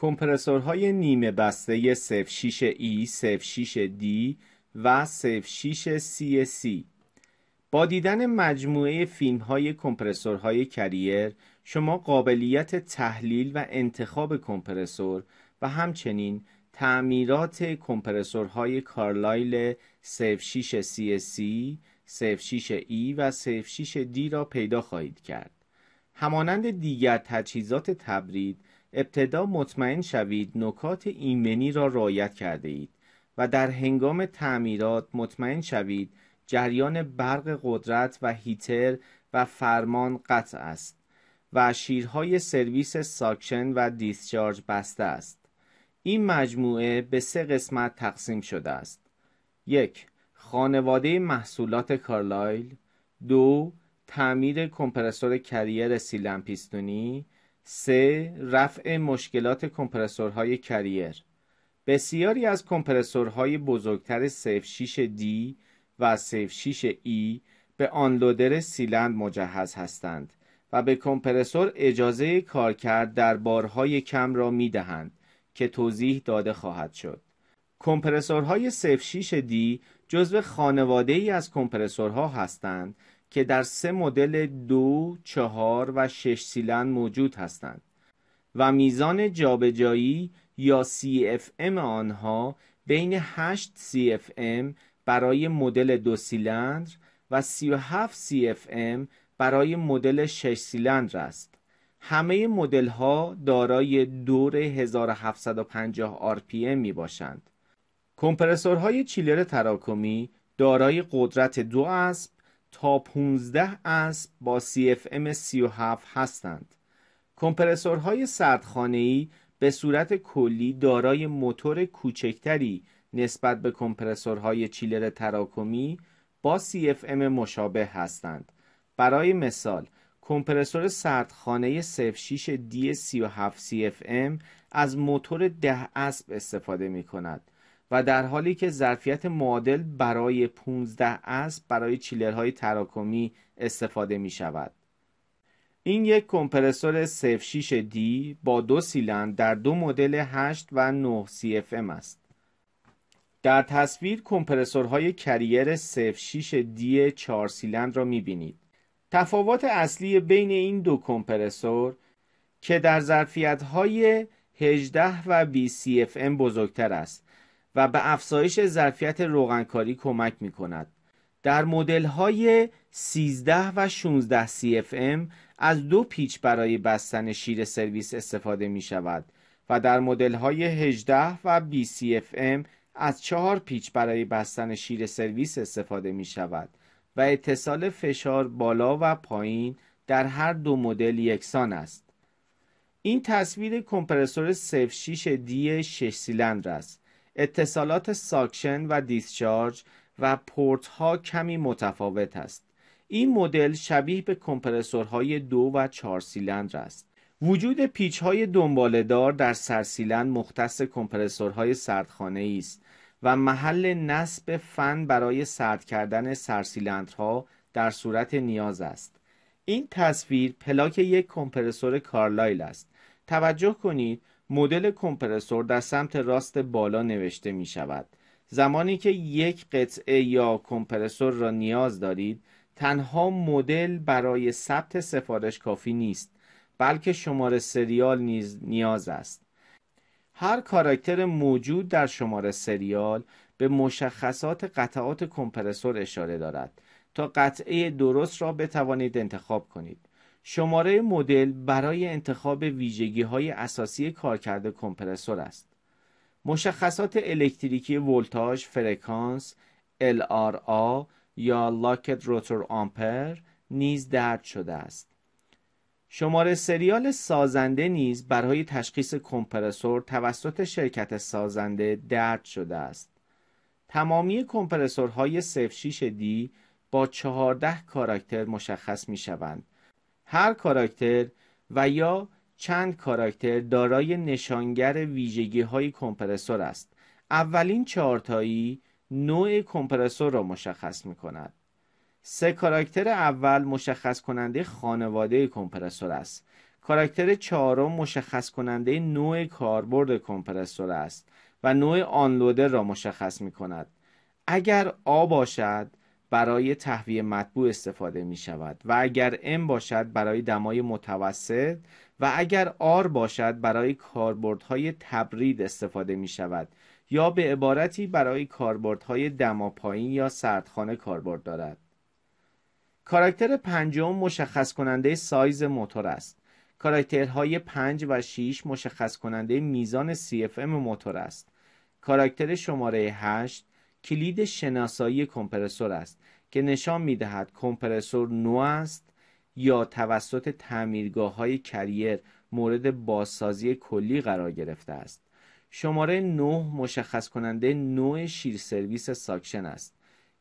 کمپرسورهای نیمه بسته 06E، 06D و 06CC با دیدن مجموعه فیلم های کمپرسورهای کریر شما قابلیت تحلیل و انتخاب کمپرسور و همچنین تعمیرات کمپرسورهای کارلایل 06 CSC، 06 E و 06 D را پیدا خواهید کرد. همانند دیگر تجهیزات تبرید ابتدا مطمئن شوید نکات ایمنی را رعایت کرده اید و در هنگام تعمیرات مطمئن شوید جریان برق قدرت و هیتر و فرمان قطع است و شیرهای سرویس ساکشن و دیسچارج بسته است. این مجموعه به سه قسمت تقسیم شده است. یک خانواده محصولات کارلایل دو تعمیر کمپرسور کریر سیلن پیستونی 3. رفع مشکلات کمپرسورهای کریر بسیاری از کمپرسورهای بزرگتر سیف 6 D و سیف 6 E به آنلودر سیلند مجهز هستند و به کمپرسور اجازه کرد در بارهای کم را می دهند که توضیح داده خواهد شد. کمپرسورهای سیف 6 D جزو خانواده ای از کمپرسورها هستند که در سه مدل دو، چهار و شش سیلند موجود هستند و میزان جابجایی یا CFM آنها بین 8 CFM برای مدل دو سیلندر و 37 CFM برای مدل 6 سیلندر است. همه مدل ها دارای دور 1750 RPM می باشند. کمپرسور های چیلر تراکمی دارای قدرت دو اسب تا 15 اسب با CFM 37 هستند. کمپرسورهای ای به صورت کلی دارای موتور کوچکتری نسبت به کمپرسورهای چیلر تراکمی با CFM مشابه هستند. برای مثال، کمپرسور سردخانه 06 D37 CFM از موتور 10 اسب استفاده می کند و در حالی که ظرفیت معادل برای 15 اسب برای چیلر های تراکمی استفاده می شود. این یک سف 06 دی با دو سیلند در دو مدل 8 و 9 CFM است. در تصویر کمپرسورهای کریر 06 d 4 سیلند را می بینید. تفاوت اصلی بین این دو کمپرسور که در ظرفیت های 18 و 20 CFM بزرگتر است و به افزایش ظرفیت روغنکاری کمک می کند. در مدل های 13 و 16 CFM از دو پیچ برای بستن شیر سرویس استفاده می شود و در مدل های 18 و 20 CFM از چهار پیچ برای بستن شیر سرویس استفاده می شود و اتصال فشار بالا و پایین در هر دو مدل یکسان است. این تصویر کمپرسور 06 دی 6 سیلندر است اتصالات ساکشن و دیسچارج و پورت ها کمی متفاوت است. این مدل شبیه به کمپرسورهای دو و چهار سیلندر است. وجود پیچ های دنباله دار در سرسیلند مختص کمپرسورهای سردخانه است و محل نصب فن برای سرد کردن سرسیلندرها در صورت نیاز است. این تصویر پلاک یک کمپرسور کارلایل است. توجه کنید مدل کمپرسور در سمت راست بالا نوشته می شود. زمانی که یک قطعه یا کمپرسور را نیاز دارید تنها مدل برای ثبت سفارش کافی نیست بلکه شماره سریال نیز نیاز است هر کاراکتر موجود در شماره سریال به مشخصات قطعات کمپرسور اشاره دارد تا قطعه درست را بتوانید انتخاب کنید شماره مدل برای انتخاب ویژگی های اساسی کارکرد کمپرسور است. مشخصات الکتریکی ولتاژ، فرکانس، LRA یا لاکت روتور آمپر نیز درد شده است. شماره سریال سازنده نیز برای تشخیص کمپرسور توسط شرکت سازنده درد شده است. تمامی کمپرسورهای 06 دی با 14 کاراکتر مشخص می شوند هر کاراکتر و یا چند کاراکتر دارای نشانگر ویژگی های کمپرسور است اولین چهارتایی نوع کمپرسور را مشخص می کند سه کاراکتر اول مشخص کننده خانواده کمپرسور است کاراکتر چهارم مشخص کننده نوع کاربرد کمپرسور است و نوع آنلودر را مشخص می کند اگر آ باشد برای تهویه مطبوع استفاده می شود و اگر M باشد برای دمای متوسط و اگر R باشد برای کاربردهای تبرید استفاده می شود یا به عبارتی برای کاربردهای دما پایین یا سردخانه کاربرد دارد کاراکتر پنجم مشخص کننده سایز موتور است کاراکترهای 5 و 6 مشخص کننده میزان CFM موتور است کاراکتر شماره 8 کلید شناسایی کمپرسور است که نشان می دهد کمپرسور نو است یا توسط تعمیرگاه های کریر مورد بازسازی کلی قرار گرفته است. شماره 9 مشخص کننده نوع شیر سرویس ساکشن است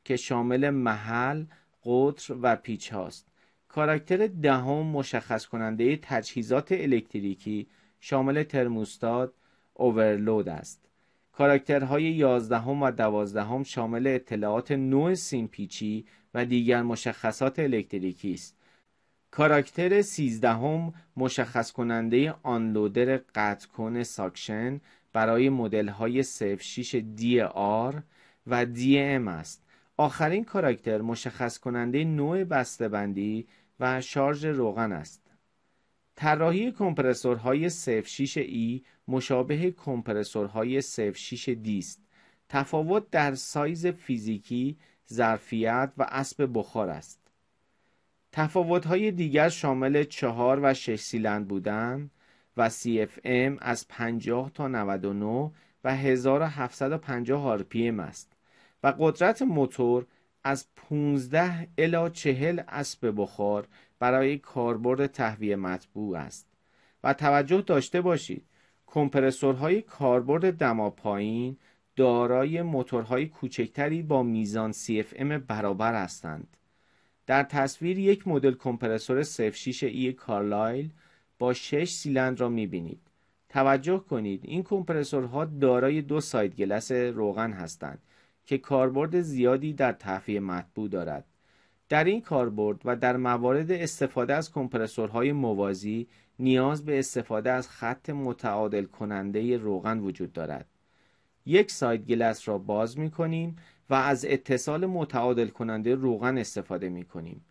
که شامل محل، قطر و پیچ هاست. کاراکتر دهم مشخص کننده تجهیزات الکتریکی شامل ترموستات، اوورلود است. کاراکترهای یازدهم و دوازدهم شامل اطلاعات نوع سیمپیچی و دیگر مشخصات الکتریکی است. کاراکتر سیزدهم مشخص کننده آنلودر قطع کن ساکشن برای مدل های دی آر و ام است. آخرین کاراکتر مشخص کننده نوع بندی و شارژ روغن است. طراحی کمپرسورهای 06 ای مشابه کمپرسورهای 06 دی است تفاوت در سایز فیزیکی ظرفیت و اسب بخار است تفاوت‌های دیگر شامل چهار و 6 سیلند بودن و CFM از 50 تا 99 و 1750 RPM است و قدرت موتور از 15 الی 40 اسب بخار برای کاربرد تهویه مطبوع است و توجه داشته باشید کمپرسورهای کاربرد دما پایین دارای موتورهای کوچکتری با میزان CFM برابر هستند در تصویر یک مدل کمپرسور 06 ای کارلایل با 6 سیلندر را میبینید توجه کنید این کمپرسورها دارای دو ساید گلس روغن هستند که کاربرد زیادی در تهویه مطبوع دارد در این کاربرد و در موارد استفاده از کمپرسورهای موازی نیاز به استفاده از خط متعادل کننده روغن وجود دارد. یک ساید گلس را باز می کنیم و از اتصال متعادل کننده روغن استفاده می کنیم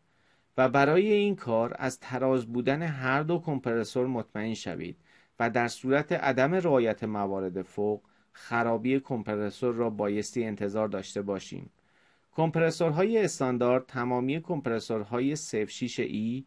و برای این کار از تراز بودن هر دو کمپرسور مطمئن شوید و در صورت عدم رعایت موارد فوق خرابی کمپرسور را بایستی انتظار داشته باشیم. کمپرسورهای استاندارد تمامی کمپرسورهای 06 ای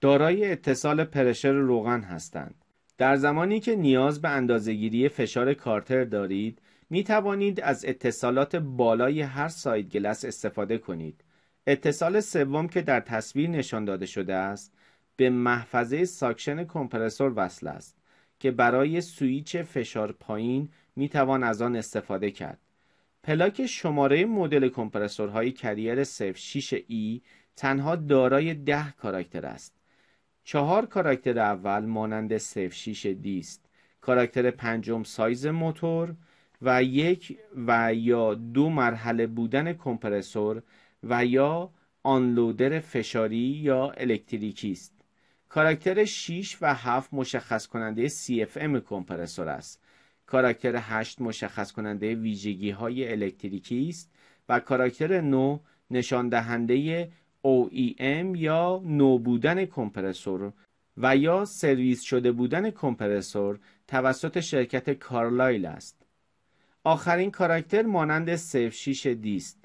دارای اتصال پرشر روغن هستند. در زمانی که نیاز به اندازهگیری فشار کارتر دارید، می توانید از اتصالات بالای هر ساید گلس استفاده کنید. اتصال سوم که در تصویر نشان داده شده است، به محفظه ساکشن کمپرسور وصل است که برای سویچ فشار پایین می توان از آن استفاده کرد. پلاک شماره مدل کمپرسورهای کریر 06E تنها دارای 10 کاراکتر است. چهار کاراکتر اول مانند 06D است. کاراکتر پنجم سایز موتور و یک و یا دو مرحله بودن کمپرسور و یا آنلودر فشاری یا الکتریکی است. کاراکتر 6 و 7 مشخص کننده CFM کمپرسور است کاراکتر 8 مشخص کننده ویژگی های الکتریکی است و کاراکتر 9 نشان دهنده OEM یا نو بودن کمپرسور و یا سرویس شده بودن کمپرسور توسط شرکت کارلایل است. آخرین کاراکتر مانند سف 6 دیست.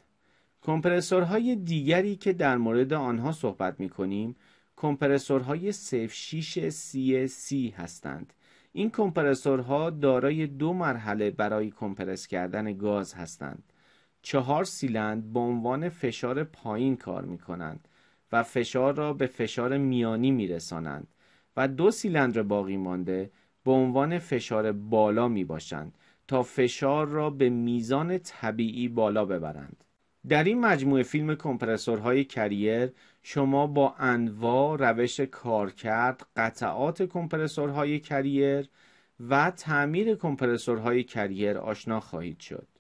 کمپرسورهای دیگری که در مورد آنها صحبت می کنیم کمپرسورهای سیف 6 سی هستند این کمپرسورها دارای دو مرحله برای کمپرس کردن گاز هستند چهار سیلند به عنوان فشار پایین کار می کنند و فشار را به فشار میانی می رسانند و دو سیلندر باقی مانده به عنوان فشار بالا می باشند تا فشار را به میزان طبیعی بالا ببرند در این مجموعه فیلم کمپرسورهای کریر شما با انواع روش کارکرد قطعات کمپرسورهای کریر و تعمیر کمپرسورهای کریر آشنا خواهید شد